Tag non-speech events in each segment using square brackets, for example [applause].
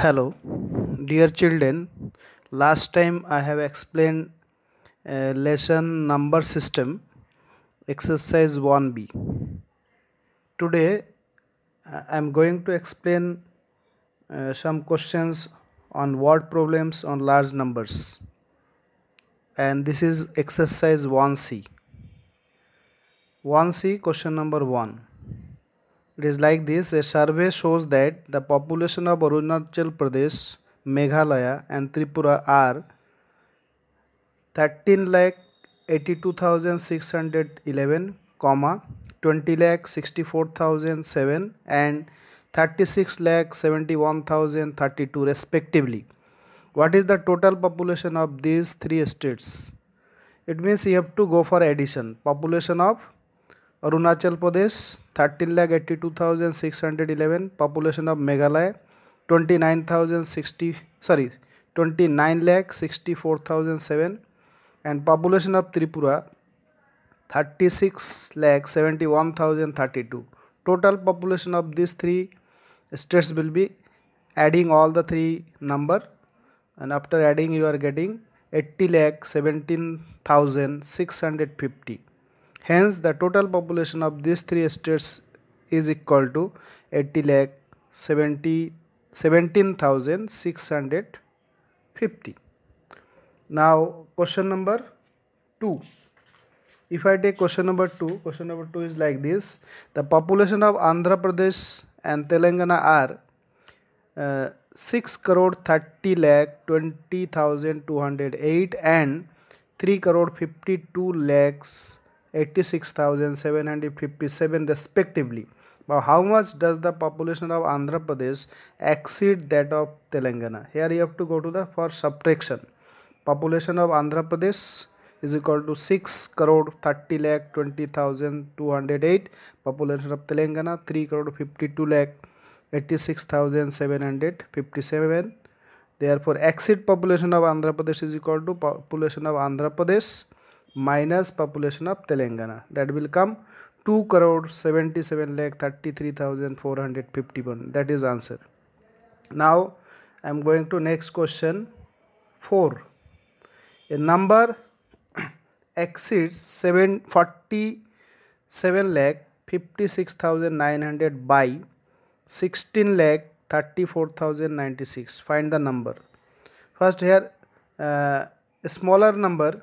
hello dear children last time i have explained uh, lesson number system exercise 1b today i am going to explain uh, some questions on word problems on large numbers and this is exercise 1c 1c question number 1 it is like this. A survey shows that the population of Arunachal Pradesh, Meghalaya and Tripura are 13 lakh 82,611, comma 20 lakh 64,007 and 36 lakh 32, respectively. What is the total population of these three states? It means you have to go for addition. Population of Arunachal Pradesh thirteen lakh eighty two thousand six hundred eleven population of Meghalaya twenty nine thousand sixty sorry twenty nine lakh sixty four thousand seven and population of Tripura thirty six lakh seventy one thousand thirty two total this three states will be adding all the three number and after adding you are getting eighty lakh seventeen thousand six hundred fifty Hence, the total population of these three states is equal to 80 lakh 17,650. Now, question number 2. If I take question number 2, question number 2 is like this. The population of Andhra Pradesh and Telangana are uh, 6 crore 30 lakh 20,208 and 3 crore 52 lakhs 86,757 respectively. Now, how much does the population of Andhra Pradesh exceed that of Telangana? Here you have to go to the for subtraction. Population of Andhra Pradesh is equal to 6 crore 30 lakh 20,208. Population of Telangana 3 crore 52 lakh 86,757. Therefore, exceed population of Andhra Pradesh is equal to population of Andhra Pradesh minus population of Telangana that will come 2 crore 77 lakh 33,451 that is answer. Now I am going to next question 4. A number [coughs] exceeds 747 lakh 56,900 by 16 lakh 34,096 find the number. First here uh, smaller number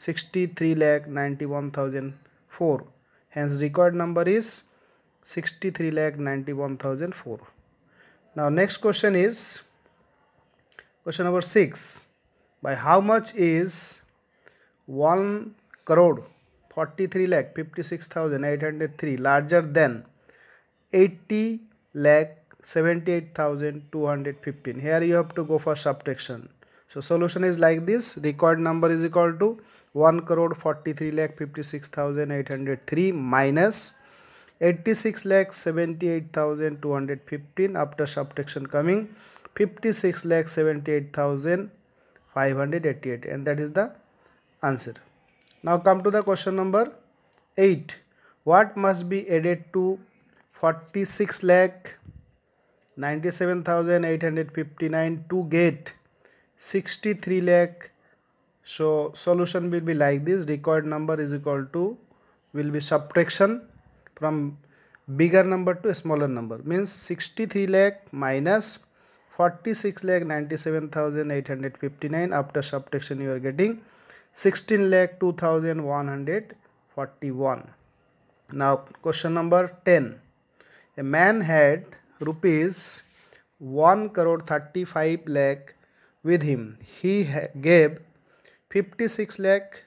63 lakh 91,004. Hence required number is 63 lakh 91,004. Now next question is question number 6. By how much is 1 crore 43 lakh 56,803 larger than 80 lakh 78,215. Here you have to go for subtraction. So solution is like this required number is equal to 1 crore 43 lakh 56803 minus 86 lakh 78215 after subtraction coming 56 lakh 78588 and that is the answer now come to the question number 8 what must be added to 46 lakh 97859 to get 63 lakh so solution will be like this required number is equal to will be subtraction from bigger number to smaller number means 63 lakh minus 46 lakh 97859 after subtraction you are getting 16 lakh 2141 now question number 10 a man had rupees 1 crore 35 lakh with him he gave 56 lakh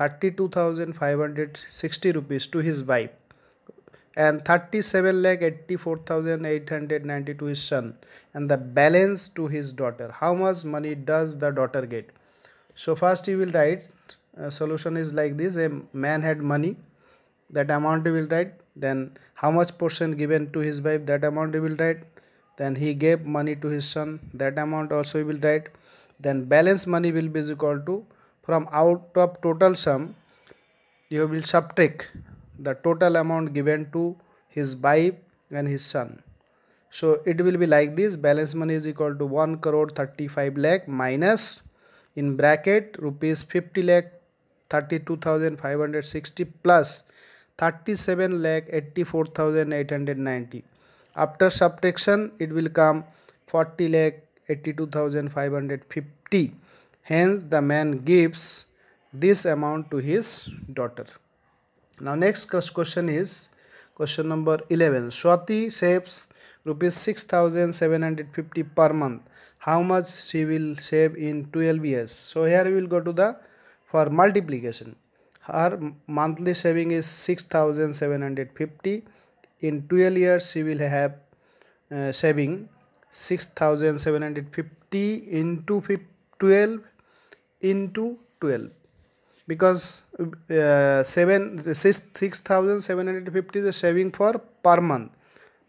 32,560 rupees to his wife and 37 lakh 84,892 to his son and the balance to his daughter. How much money does the daughter get? So first he will write a uh, solution is like this a man had money that amount he will write then how much portion given to his wife that amount he will write then he gave money to his son that amount also he will write then balance money will be equal to from out of total sum you will subtract the total amount given to his wife and his son so it will be like this balance money is equal to 1 crore 35 lakh minus in bracket rupees 50 lakh 32560 plus 37 lakh 84890 after subtraction it will come 40 lakh 82550 hence the man gives this amount to his daughter now next question is question number 11 swati saves rupees 6750 per month how much she will save in 12 years so here we will go to the for multiplication her monthly saving is 6750 in 12 years she will have uh, saving 6750 into 12 into 12 because uh, 7 6 6750 is a saving for per month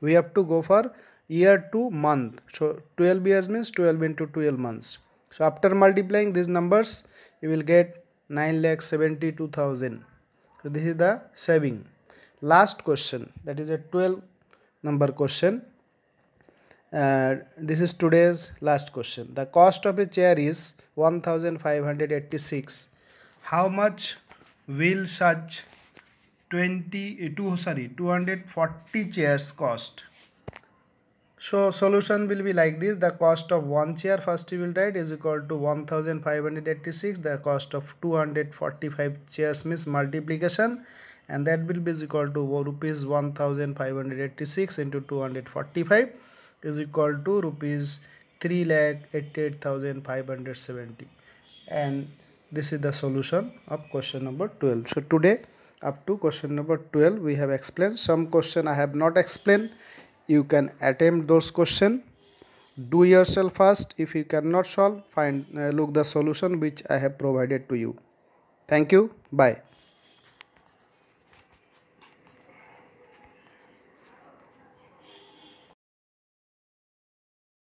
we have to go for year to month so 12 years means 12 into 12 months so after multiplying these numbers you will get 9 lakh 72000 so this is the saving last question that is a 12 number question uh, this is today's last question the cost of a chair is 1586 how much will such 20 two, sorry 240 chairs cost so solution will be like this the cost of one chair first you will write is equal to 1586 the cost of 245 chairs means multiplication and that will be equal to rupees 1586 into 245 is equal to rupees 3 lakh 88,570 and this is the solution of question number 12 so today up to question number 12 we have explained some question I have not explained you can attempt those question do yourself first if you cannot solve find uh, look the solution which I have provided to you thank you bye